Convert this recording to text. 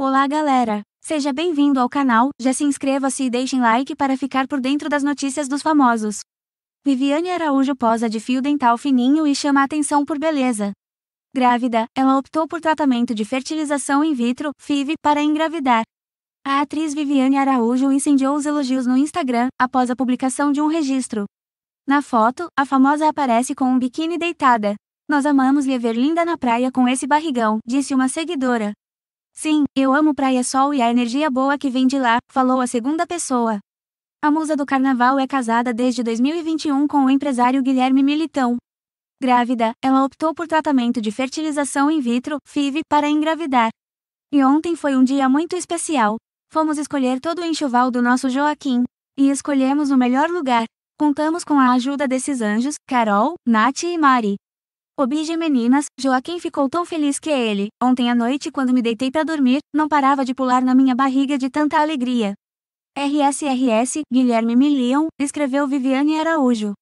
Olá galera! Seja bem-vindo ao canal, já se inscreva-se e deixem like para ficar por dentro das notícias dos famosos. Viviane Araújo posa de fio dental fininho e chama atenção por beleza. Grávida, ela optou por tratamento de fertilização in vitro, FIV, para engravidar. A atriz Viviane Araújo incendiou os elogios no Instagram após a publicação de um registro. Na foto, a famosa aparece com um biquíni deitada. Nós amamos lhe ver linda na praia com esse barrigão, disse uma seguidora. Sim, eu amo Praia Sol e a energia boa que vem de lá, falou a segunda pessoa. A musa do carnaval é casada desde 2021 com o empresário Guilherme Militão. Grávida, ela optou por tratamento de fertilização in vitro, FIV, para engravidar. E ontem foi um dia muito especial. Fomos escolher todo o enxoval do nosso Joaquim. E escolhemos o melhor lugar. Contamos com a ajuda desses anjos, Carol, Nath e Mari. Obige meninas, Joaquim ficou tão feliz que ele, ontem à noite quando me deitei para dormir, não parava de pular na minha barriga de tanta alegria. RSRS, Guilherme Milion, escreveu Viviane Araújo.